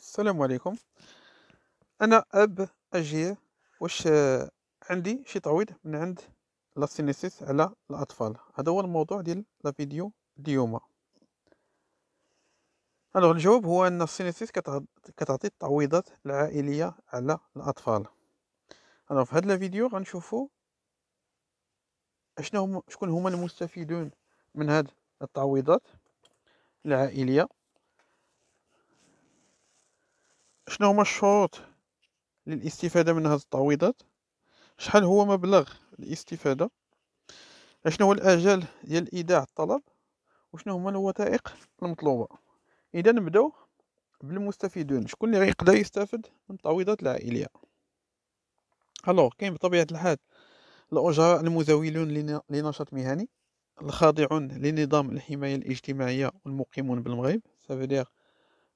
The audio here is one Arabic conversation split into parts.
السلام عليكم انا اب اجي واش عندي شي تعويض من عند لاسينيسيس على الاطفال هذا هو الموضوع ديال لا فيديو اليوم الوغ الجواب هو ان السينيسيس كتعطي التعويضات العائليه على الاطفال انا في هذا الفيديو غنشوفوا اشنو هم شكون هما المستفيدون من هاد التعويضات العائليه شنو هما الشروط للاستفادة من هذه التعويضات شحال هو مبلغ الاستفادة شنو هو الأجل ديال إيداع الطلب وشنو هما الوثائق المطلوبة إذا نبداو بالمستفيدون شكون اللي غيقدر يستافد من التعويضات العائلية الوغ كاين بطبيعة الحال الأجراء المزاولون لنشاط مهني الخاضعون لنظام الحماية الاجتماعية والمقيمون بالمغرب سافيدير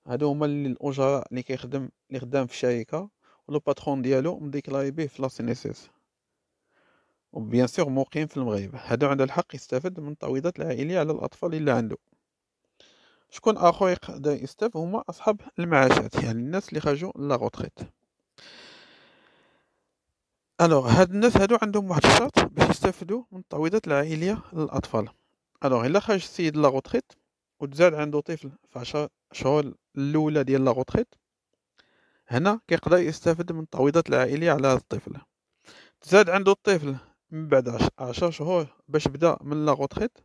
هادو هما اللي الاجراء اللي كيخدم اللي خدام في الشركه ولو باترون ديالو مديكلاي به في لاسينيسيس وبيان سيغ مقيم في المغرب هادو عنده الحق يستافد من التعويضات العائليه على الاطفال اللي عنده شكون اخر يقدر يستافد هما اصحاب المعاشات يعني الناس اللي خرجوا لا روتريت الوغ هاد الناس هادو عندهم واحد الشرط باش يستافدوا من التعويضات العائليه للاطفال الوغ الا خرج السيد لا روتريت وتزاد عنده طفل في 10 شهور الاولى ديال لا غوتريت هنا كيقدر يستافد من التعويضات العائليه على هذا الطفل تزاد عنده الطفل من بعد عشر شهور باش بدا من لا غوتريت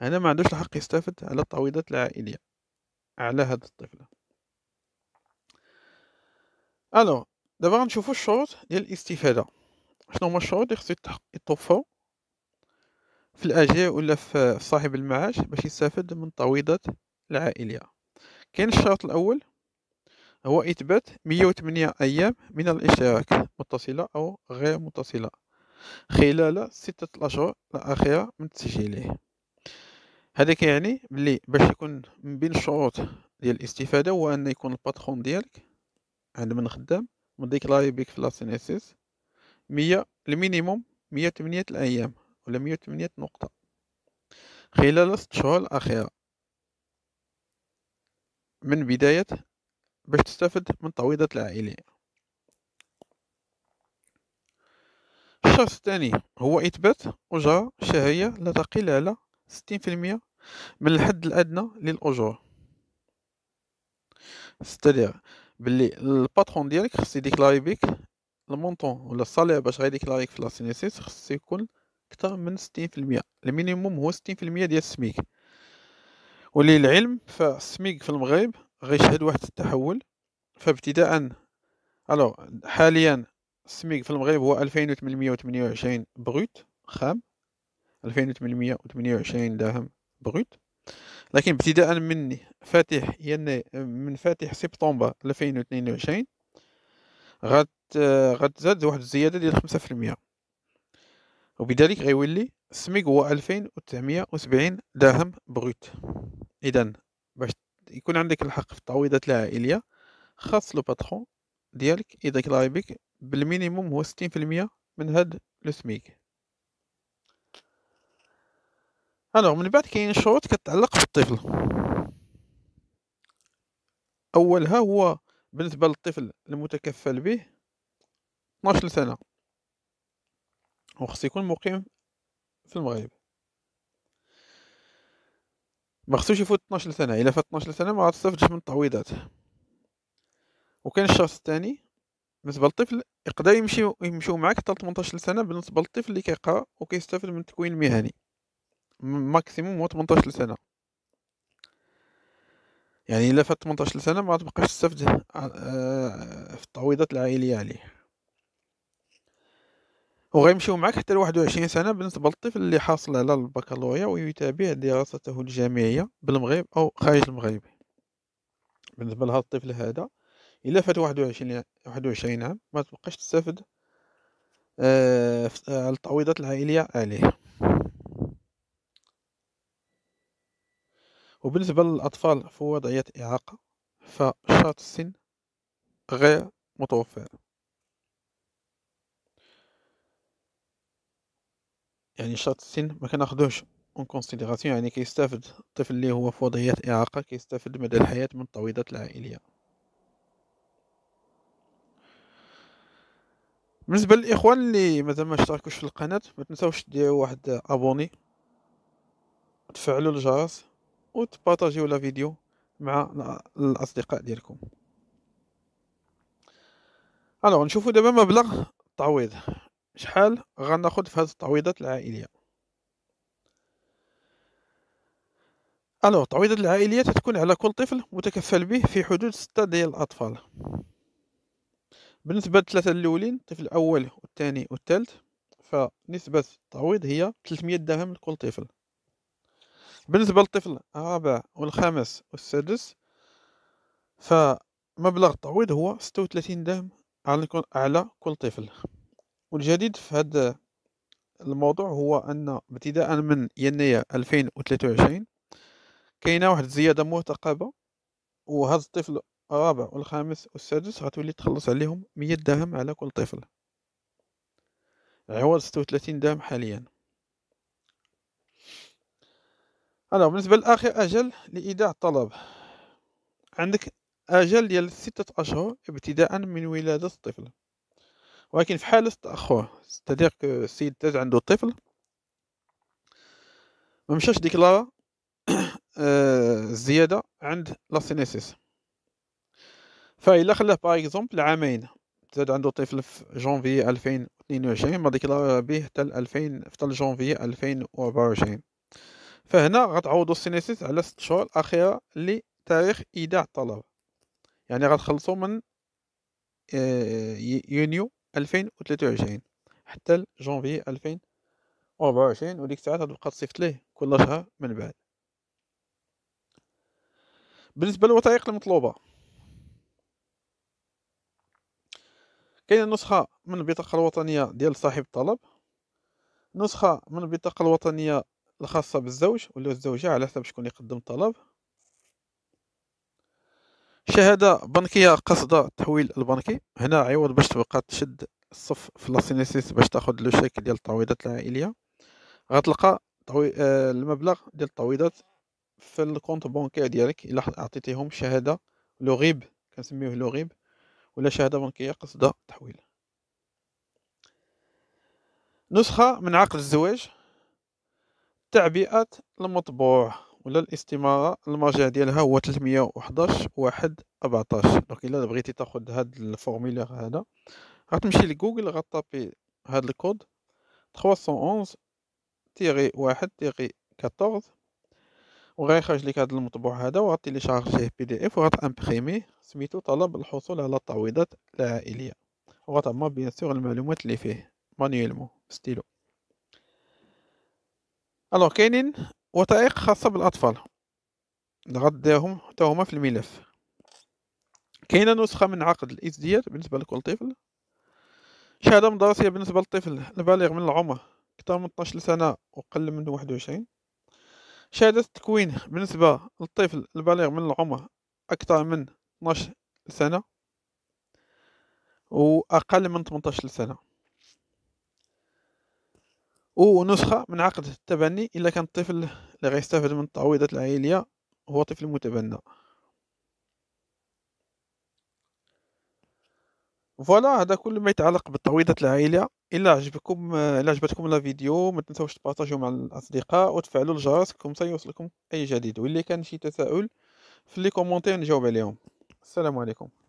هنا ما عندوش الحق يستافد على التعويضات العائليه على هذا الطفل الو دابا غنشوفو الشروط ديال الاستفاده شنو هما الشروط اللي خصو يتوفروا في الاجير ولا في صاحب المعاش باش يستافد من تعويضات العائلية كاين الشرط الأول هو إثبات 108 أيام من الاشتراك متصلة أو غير متصلة خلال ستة الأشهر الأخيرة من تسجيله هذا كيعني بلي باش يكون من بين الشروط ديال الاستفادة هو أن يكون الباترون ديالك عند من خدام مديكلاري بيك في لاسينيسيس مية المينيموم مية وثمانية الأيام ولا مية وثمانية نقطة خلال ست شهور الأخيرة من بداية باش تستفد من تعويضة العائلية الشخص الثاني هو إثبات أجرة شهرية لا تقل على 60% من الحد الأدنى للأجور ستادير بلي الباترون ديالك خص يديكلاري بيك المونطون ولا الصالير باش غيديكلاريك في لاسينيسيس خص يكون أكثر من 60% المينيموم هو 60% ديال السميك وللعلم فالسميك في المغرب غيشهد واحد التحول فابتداء الو حاليا السميك في المغرب هو 2828 بروت خام 2828 درهم بروت لكن ابتداء من فاتح يناير من فاتح سبتمبر 2022 غت غتزاد واحد الزياده ديال 5% وبذلك غيولي السميك هو 2970 درهم بروت اذا باش يكون عندك الحق في التعويضات العائليه خاص لو باترون ديالك اذا بك بالمينيموم هو ستين في المية من هاد لو سميك الوغ من بعد كاين شروط كتعلق بالطفل اولها هو بالنسبه للطفل المتكفل به 12 سنه وخص يكون مقيم في المغرب ما خصوش يفوت 12 سنه الا فات 12 سنه ما غتصفدش من التعويضات وكان الشخص الثاني بالنسبه للطفل يقدر يمشي يمشيو معاك حتى 18 سنه بالنسبه للطفل اللي كيقرا وكيستافد من التكوين المهني ماكسيموم هو 18 سنه يعني الا فات 18 سنه ما غتبقاش تستافد آه، في التعويضات العائليه عليه وغيمشيو معك حتى لواحد وعشرين سنة بالنسبة للطفل اللي حاصل على البكالوريا ويتابع دراسته الجامعية بالمغرب أو خارج المغرب بالنسبة لهذا الطفل هذا إلا فات واحد وعشرين عام ما تبقاش تستافد آه, آه، التعويضات العائلية عليه وبالنسبة للأطفال في وضعية إعاقة فشرط السن غير متوفر يعني شرط السن ما كناخذوش اون كونسيديراسيون يعني كيستافد الطفل اللي هو في وضعيه اعاقه كيستافد مدى الحياه من التعويضات العائليه بالنسبه للاخوان اللي مازال ما اشتركوش في القناه ما تنساوش ديروا واحد ابوني تفعلوا الجرس وتبارطاجيو لا فيديو مع الاصدقاء ديالكم الوغ نشوفوا دابا مبلغ التعويض شحال غناخد في هاد التعويضات العائليه الو التعويضات العائليه تتكون على كل طفل متكفل به في حدود ستة ديال الاطفال بالنسبه للثلاثه الاولين الطفل الاول والثاني والثالث فنسبه التعويض هي 300 درهم لكل طفل بالنسبه للطفل الرابع والخامس والسادس فمبلغ التعويض هو 36 درهم على كل طفل والجديد في هذا الموضوع هو ان ابتداء من يناير 2023 كاينه واحد الزياده مرتقبه وهذا الطفل الرابع والخامس والسادس غتولي تخلص عليهم 100 درهم على كل طفل عوض 36 درهم حاليا انا بالنسبه لاخر اجل لايداع الطلب عندك اجل ديال ستة اشهر ابتداء من ولاده الطفل ولكن في حالة تأخر تدير السيد تاج عنده طفل ما مشاش ديكلارا الزيادة آه، عند لاسينيسيس فإلا خلاه باغ اكزومبل عامين زاد عنده طفل في جونفي 2022 ما ديكلارا به حتى 2000 في حتى جونفي 2024 فهنا غتعوضوا السينيسيس على 6 شهور الأخيرة لتاريخ إيداع الطلب يعني غتخلصوا من آه، يونيو ألفين وتلاتة وعشرين حتى جونفي ألفين وربعة وعشرين وديك الساعة تبقى تصيفط ليه كل شهر من بعد بالنسبة للوثائق المطلوبة كاينة نسخة من البطاقة الوطنية ديال صاحب الطلب نسخة من البطاقة الوطنية الخاصة بالزوج ولا الزوجة على حسب شكون يقدم الطلب شهاده بنكيه قصد تحويل البنكي هنا عوض باش تبقى تشد الصف في لاسينيسيس باش تاخذ لو شيك ديال التعويضات العائليه غتلقى طوي... آه المبلغ ديال التعويضات في الكونت بنكي ديالك الا عطيتيهم شهاده لوغيب كنسميوه لوغيب ولا شهاده بنكيه قصد تحويل نسخه من عقد الزواج تعبئه المطبوع ولا الاستماره المرجع ديالها هو 311 واحد 14 دونك الا بغيتي تاخذ هاد الفورمولير هذا غتمشي لجوجل غطابي هاد الكود 311 تيغي 1 تيغي 14 وغيخرج لك هذا المطبوع هذا وغطي لي شارجيه بي دي اف وغط امبريمي سميتو طلب الحصول على التعويضات العائليه وغط ما بيان سور المعلومات اللي فيه مانيولمون ستيلو الو كاينين وثائق خاصة بالأطفال نغداهم حتى هما في الملف كاينة نسخة من عقد الإزدياد بالنسبة لكل طفل شهادة مدرسية بالنسبة للطفل البالغ من العمر أكثر من 12 سنة وقل من 21 شهادة التكوين بالنسبة للطفل البالغ من العمر أكثر من 12 سنة وأقل من 18 سنة ونسخة من عقد التبني إلا كان الطفل اللي غيستافد من التعويضات العائلية هو طفل متبنى فوالا هذا كل ما يتعلق بالتعويضات العائلية إلا عجبكم إلا عجبتكم لا فيديو ما تنساوش تبارطاجيو مع الأصدقاء وتفعلوا الجرس كم سيوصلكم أي جديد واللي كان شي تساؤل في لي كومونتير نجاوب عليهم السلام عليكم